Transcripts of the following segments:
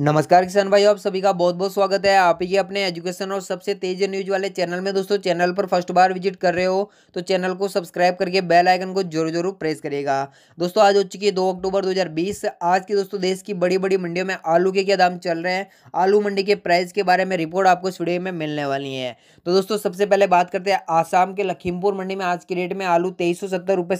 नमस्कार किसान भाई आप सभी का बहुत बहुत स्वागत है आप ये अपने एजुकेशन और सबसे तेज न्यूज वाले चैनल में दोस्तों चैनल पर फर्स्ट बार विजिट कर रहे हो तो चैनल को सब्सक्राइब करके बेल आइकन को जोर जरूर प्रेस करिएगा दोस्तों आज हो चुकी है दो अक्टूबर 2020 आज की दोस्तों देश की बड़ी बड़ी मंडियों में आलू के क्या दाम चल रहे हैं आलू मंडी के प्राइस के बारे में रिपोर्ट आपको इस वीडियो में मिलने वाली है तो दोस्तों सबसे पहले बात करते हैं आसाम के लखीमपुर मंडी में आज के रेट में आलू तेईस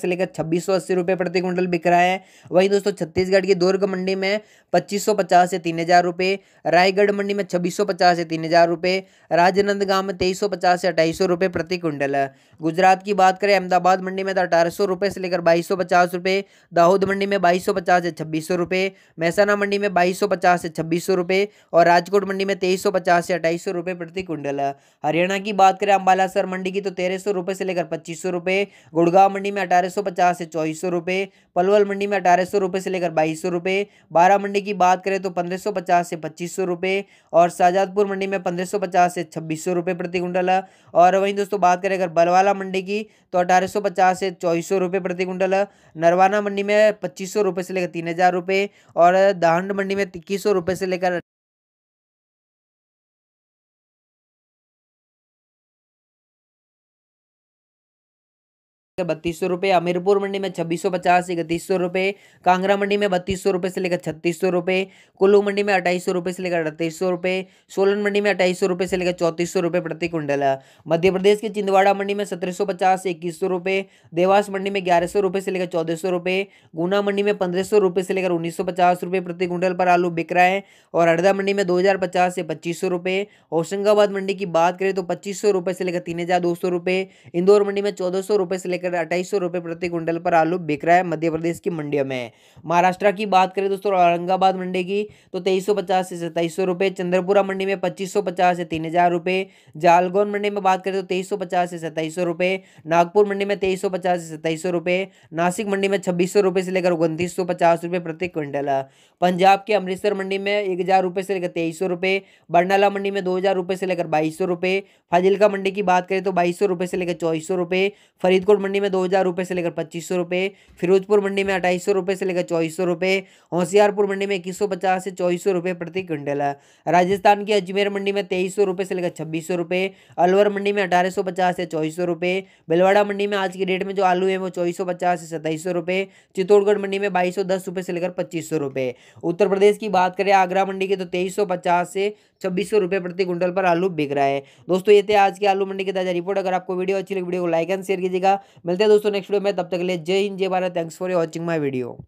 से लेकर छब्बीस प्रति क्विंटल बिक रहा है वहीं दोस्तों छत्तीसगढ़ की दुर्ग मंडी में पच्चीस से तीन हज़ार रुपये रायगढ़ मंडी में छब्बीस सौ पचास से तीन हज़ार रुपये राजनंदगांव में तेईस सौ पचास से अट्ठाईस सौ रुपये प्रति कुंडल गुजरात की बात करें अहमदाबाद मंडी में तो अठारह सौ रुपये से लेकर बाईस सौ पचास रुपये दाऊद मंडी में बाईस सौ पचास से छब्बीस सौ रुपये महसाना मंडी में बाईस सौ पचास से छब्बीस सौ रुपये और राजकोट मंडी में तेईस सौ पचास से अट्ठाईस सौ रुपये प्रति कुंडल हरियाणा की बात करें अम्बाला सर मंडी की तो तेरह सौ रुपये से लेकर पच्चीस सौ रुपये गुड़गांव मंडी में अठारह सौ पचास से चौबीस सौ रुपये पलवल मंडी में अठारह सौ रुपये से लेकर बाईस सौ रुपये बारह मंडी की बात करें तो पंद्रह सौ पचास से पच्चीस सौ रुपये और शाहजादपुर मंडी में 1550 से छब्बीस सौ रुपये प्रति कुंटल है और वहीं दोस्तों बात करें अगर बलवाला मंडी की तो अठारह सौ पचास से चौबीस सौ रुपये प्रति कुंटल है नरवाना मंडी में पच्चीस सौ रुपये से लेकर तीन हज़ार रुपये और दाहंड मंडी में इक्कीस सौ रुपये से लेकर बत्तीस सौ रुपये अमीरपुर मंडी में छब्बीस सौ पचास इकतीस सौ रुपये कांगड़ा मंडी में बत्तीस सौ रुपये से लेकर छत्तीस सौ रुपये कुल्लू मंडी में अट्ठाईस सौ रुपये से लेकर अड़तीस सौ रुपये सोलन मंडी में अट्ठाईस सौ रुपये से लेकर चौंतीस सौ रुपये प्रति कुंडल मध्य प्रदेश के छिंदवाड़ा मंडी में सत्रह सौ पचास से इक्कीस सौ रुपये देवास मंडी में ग्यारह सौ रुपये से लेकर चौदह सौ रुपये गुना मंडी में पंद्रह सौ रुपये से लेकर उन्नीस सौ पचास रुपये प्रति कुंडल पर आलू बिक रहा है और हरदा मंडी में दो हज़ार पचास से पच्चीस सौ रुपये होशंगाबाद मंडी की बात करें तो पच्चीस सौ रुपये से लेकर तीन हज़ार दो सौ रुपये इंदौर मंडी में चौदह सौ रुपये से लेकर लेकर अट्ठाईस सौ प्रति क्विंटल पर आलू बिक रहा है मध्य प्रदेश की मंडियों में महाराष्ट्र की बात करें दोस्तों औरंगाबाद मंडी की तो तेईस से सत्ताईस सौ चंद्रपुरा मंडी में पच्चीस से तीन हजार जालगोन मंडी में बात करें तो तेईस से सत्ताईस सौ नागपुर मंडी में तेईस से सत्ताईस सौ नासिक मंडी में छब्बीस सौ से लेकर उनतीस सौ प्रति क्विंटल पंजाब के अमृतसर मंडी में एक हज़ार रुपये से लेकर तेईस सौ रुपये बरनाला मंडी में दो हज़ार रुपये से लेकर बाईस सौ रुपये फाजिलका मंडी की बात करें तो बाईस सौ रुपये से लेकर चौबीस सौ रुपये फरीदकोट मंडी में दो हज़ार रुपये से लेकर पच्चीस सौ रुपये फिरोजपुर मंडी में अट्ठाईस सौ रुपये से लेकर चौबीस सौ रुपये होशियारपुर मंडी में इक्कीस सौ पचास से चौबीस सौ रुपये प्रति क्विंटल है राजस्थान की अजमेर मंडी में तेईस सौ रुपये से लेकर छब्बीस सौ रुपये अलवर मंडी में अठारह सौ पचास से चौबीस सौ रुपये भिलवाड़ा मंडी में आज की डेट में जो आलू है वो चौबीस सौ पचास से सत्ताईस सौ रुपये चित्तौड़गढ़ मंडी में बाईस सौ दस रुपये से लेकर पच्चीस सौ रुपये उत्तर प्रदेश की बात करें आगरा मंडी की तो तेईस सौ पचास से छब्बीस सौ रुपये प्रति क्विंटल पर आलू बिक रहा है दोस्तों ये थे आज के आलू मंडी की ताज़ा रिपोर्ट अगर आपको वीडियो अच्छी लगी वीडियो को लाइक एंड शेयर कीजिएगा मिलते हैं दोस्तों नेक्स्ट वीडियो में तब तक के लिए जय हिंद जय Bharat thanks for watching my video